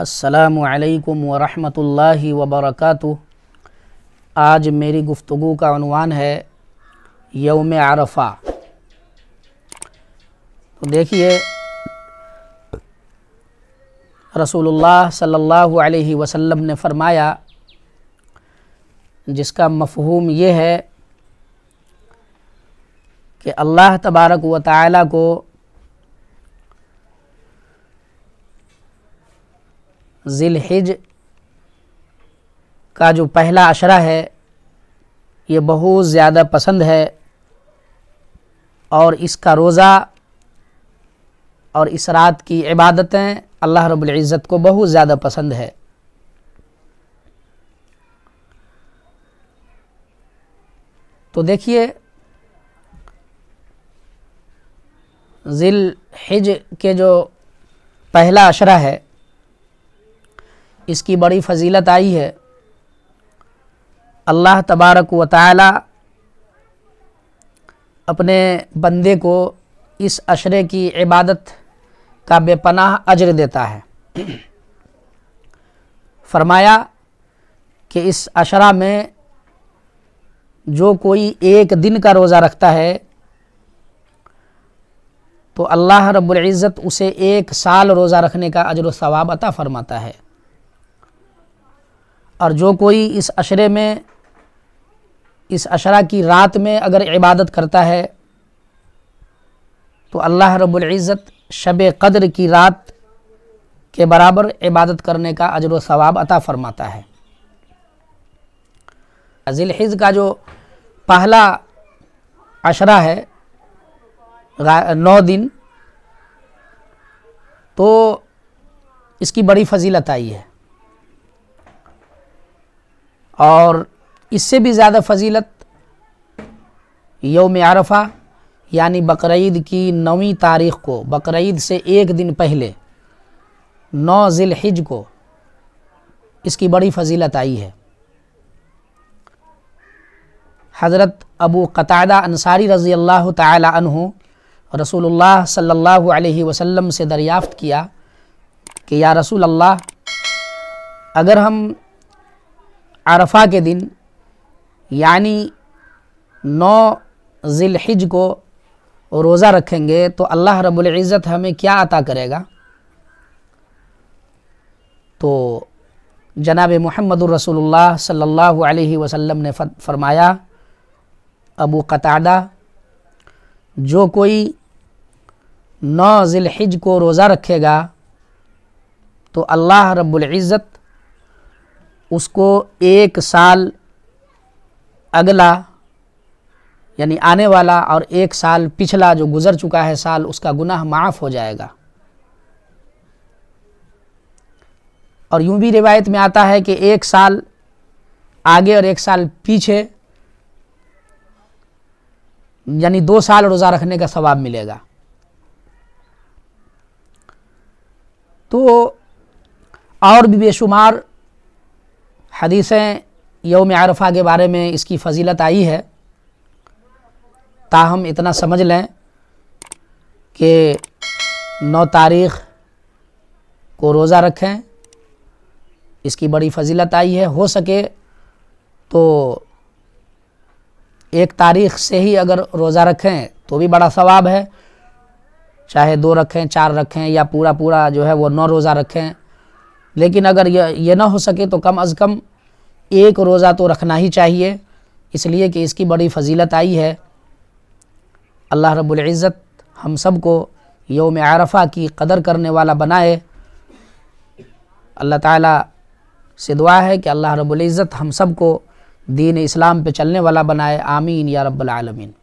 असलकम वरहि वबरक आज मेरी गुफ्तु का अनवान है यौम आरफा तो देखिए रसूलुल्लाह सल्लल्लाहु अलैहि वसल्लम ने फ़रमाया जिसका मफहूम ये है कि अल्लाह तबारक व ताली को ज़िलहिज का जो पहला अशरा है ये बहुत ज़्यादा पसंद है और इसका रोज़ा और इस रात की इबादतें अल्लाह रब्ज़त को बहुत ज़्यादा पसंद है तो देखिए ज़िल हिज के जो पहला अशरा है इसकी बड़ी फजीलत आई है अल्लाह तबारक व ताली अपने बंदे को इस अशरे की इबादत का बेपनाह अजर देता है फरमाया कि इस अशरा में जो कोई एक दिन का रोज़ा रखता है तो अल्लाह रब्ज़त उसे एक साल रोज़ा रखने का अजर सवाब अता फ़रमाता है और जो कोई इस अशरे में इस अशरा की रात में अगर इबादत करता है तो अल्लाह रब्ज़त शब कद्र की रात के बराबर इबादत करने का अजर सवाब अता फ़रमाता है ज़िलहिज का जो पहला अशरा है नौ दिन तो इसकी बड़ी फजीलत आई है और इससे भी ज़्यादा फजीलत योम आरफा यानी बकरीद की नौवीं तारीख़ को बकरीद से एक दिन पहले नौ ज़िलहिज को इसकी बड़ी फजीलत आई है हज़रत अबू कतादा अंसारी रज़ी अल्लाह तहु रसूलुल्लाह सल्लल्लाहु अलैहि वसल्लम से दरियाफ़त किया कि या रसूल अल्लाह अगर हम अरफा के दिन यानी नौ ज़िलहिज को रोज़ा रखेंगे तो अल्लाह रब्बुल इज़्ज़त हमें क्या अता करेगा तो जनाब महमद रसूलुल्लाह सल्लल्लाहु अलैहि वसल्लम ने फरमाया अबू कतादा जो कोई नौ हिज को रोज़ा रखेगा तो अल्लाह इज़्ज़त उसको एक साल अगला यानी आने वाला और एक साल पिछला जो गुज़र चुका है साल उसका गुनाह माफ़ हो जाएगा और यूं भी रिवायत में आता है कि एक साल आगे और एक साल पीछे यानी दो साल रोज़ा रखने का सवाब मिलेगा तो और भी बेशुमार हदीसें योम आरफा के बारे में इसकी फजीलत आई है ताहम इतना समझ लें कि नौ तारीख को रोज़ा रखें इसकी बड़ी फजीलत आई है हो सके तो एक तारीख से ही अगर रोज़ा रखें तो भी बड़ा सवाब है चाहे दो रखें चार रखें या पूरा पूरा जो है वो नौ रोज़ा रखें लेकिन अगर ये ये ना हो सके तो कम अज़ कम एक रोज़ा तो रखना ही चाहिए इसलिए कि इसकी बड़ी फजीलत आई है अल्लाह रब्बुल इज़्ज़त हम सब को योम आरफा की कदर करने वाला बनाए अल्लाह ताला से दुआ है कि अल्लाह रब्बुल इज़्ज़त हम सब को दीन इस्लाम पे चलने वाला बनाए आमीन या रब्बल आलमीन